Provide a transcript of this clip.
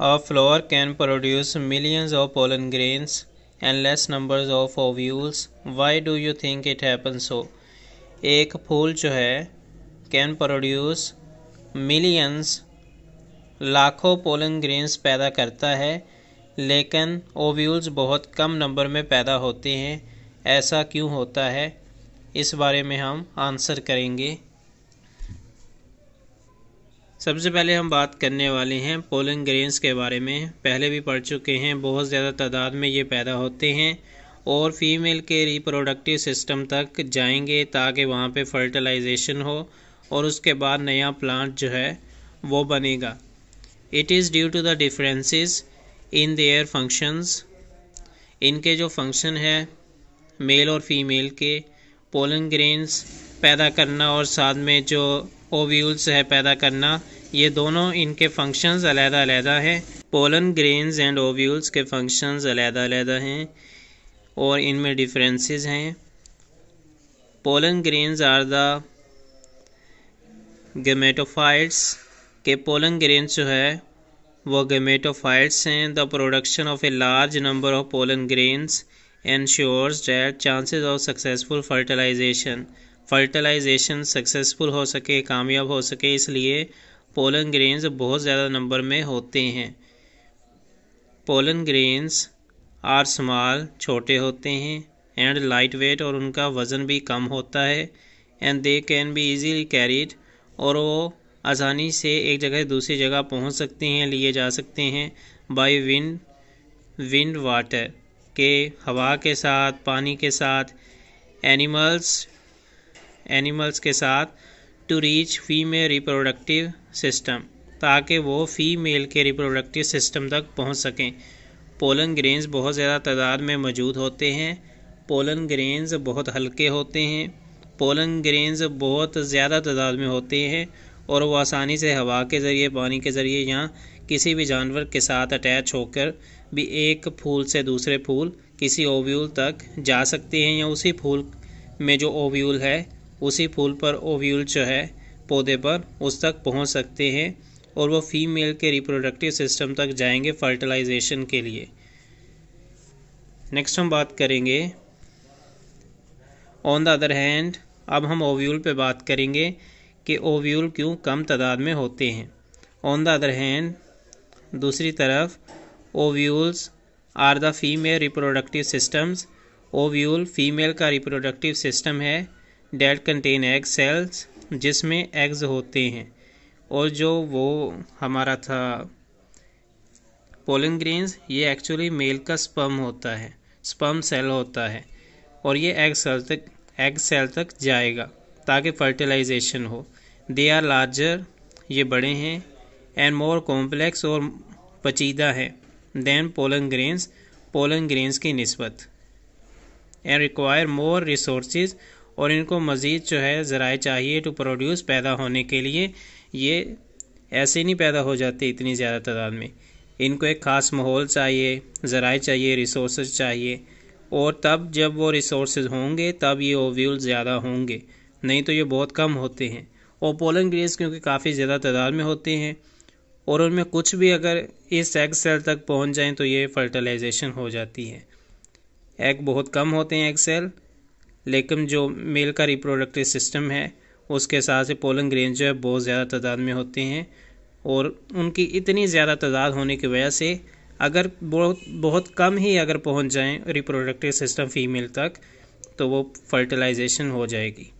A flower can produce millions of pollen grains and less numbers of ovules. Why do you think it happens so? एक फूल जो है can produce millions लाखों pollen grains पैदा करता है लेकिन ovules बहुत कम नंबर में पैदा होते हैं ऐसा क्यों होता है इस बारे में हम आंसर करेंगे सबसे पहले हम बात करने वाले हैं पोलन ग्रेन्स के बारे में पहले भी पढ़ चुके हैं बहुत ज़्यादा तादाद में ये पैदा होते हैं और फीमेल के रिप्रोडक्टिव सिस्टम तक जाएंगे ताकि वहाँ पे फर्टिलाइजेशन हो और उसके बाद नया प्लांट जो है वो बनेगा it is due to the differences in their functions इनके जो फंक्शन है मेल और फीमेल के पोलन ग्रेन्स पैदा करना और साथ में जो ओव्यूल्स है पैदा करना ये दोनों इनके फंक्शंस अलहदा अलहदा हैं पोलन ग्रेन्स एंड ओव्यूल्स के फंक्शंस अलहदा अलहदा हैं और इनमें डिफरेंसेस हैं pollen grains are the gametophytes के पोलन ग्रेन जो है वो गमेटोफाइट्स हैं the production of a large number of pollen grains ensures that chances of successful fertilisation fertilisation successful हो सके कामयाब हो सके इसलिए पोलन ग्रेन्स बहुत ज़्यादा नंबर में होते हैं पोलन ग्रेन्स आर स्मॉल छोटे होते हैं एंड लाइट वेट और उनका वज़न भी कम होता है and they can be easily carried और वो आसानी से एक जगह दूसरी जगह पहुंच सकते हैं लिए जा सकते हैं बाय विंड विंड वाटर के हवा के साथ पानी के साथ एनिमल्स एनिमल्स के साथ to reach female reproductive system ताकि वो फीमेल के रिप्रोडक्टिव सिस्टम तक पहुंच सकें पोलन ग्रेन्स बहुत ज़्यादा तादाद में मौजूद होते हैं पोलन ग्रेन्स बहुत हल्के होते हैं पोलन ग्रेन्स बहुत ज़्यादा तादाद में होते हैं और वो आसानी से हवा के ज़रिए पानी के ज़रिए या किसी भी जानवर के साथ अटैच होकर भी एक फूल से दूसरे फूल किसी ओव्यूल तक जा सकते हैं या उसी फूल में जो ओव्यूल है उसी फूल पर ओव्यूल जो है पौधे पर उस तक पहुंच सकते हैं और वो फीमेल के रिप्रोडक्टिव सिस्टम तक जाएंगे फर्टिलाइजेशन के लिए नेक्स्ट हम बात करेंगे ऑन द अदर हैंड अब हम ओव्यूल पे बात करेंगे कि ओव्यूल क्यों कम तादाद में होते हैं ऑन द अदर हैंड दूसरी तरफ ovules are the female reproductive systems ovule female का रिप्रोडक्टिव सिस्टम है डेट कंटेन एग सेल्स जिसमें एग्स होते हैं और जो वो हमारा था पोलिंग ग्रेन्स ये एक्चुअली मेल का स्पम होता है स्पम सेल होता है और ये एग सेल तक एग सेल तक जाएगा ताकि फर्टिलाइजेशन हो दे आर लार्जर ये बड़े हैं एंड मोर कॉम्प्लेक्स और पचीदा है than pollen grains pollen grains की नस्बत एंड रिक्वायर मोर रिसोर्स और इनको मज़ीद जो है ज़राए चाहिए टू प्रोड्यूस पैदा होने के लिए ये ऐसे नहीं पैदा हो जाते इतनी ज़्यादा तादाद में इनको एक ख़ास माहौल चाहिए ज़राए चाहिए रिसोर्स चाहिए और तब जब वो रिसोर्स होंगे तब ये ओव्यूल ज़्यादा होंगे नहीं तो ये बहुत कम होते हैं और पोलन ग्रेज क्योंकि काफ़ी ज़्यादा तादाद में होते हैं और उनमें कुछ भी अगर इस एग सेल तक पहुंच जाएं तो ये फर्टिलाइजेशन हो जाती है एग बहुत कम होते हैं एग सेल लेकिन जो मेल का रिप्रोडक्टिव सिस्टम है उसके हिसाब से पोलन ग्रेन जो है बहुत ज़्यादा तादाद में होते हैं और उनकी इतनी ज़्यादा तादाद होने की वजह से अगर बहुत बहुत कम ही अगर पहुंच जाएं रिप्रोडक्टिव सिस्टम फीमेल तक तो वो फर्टिलाइजेशन हो जाएगी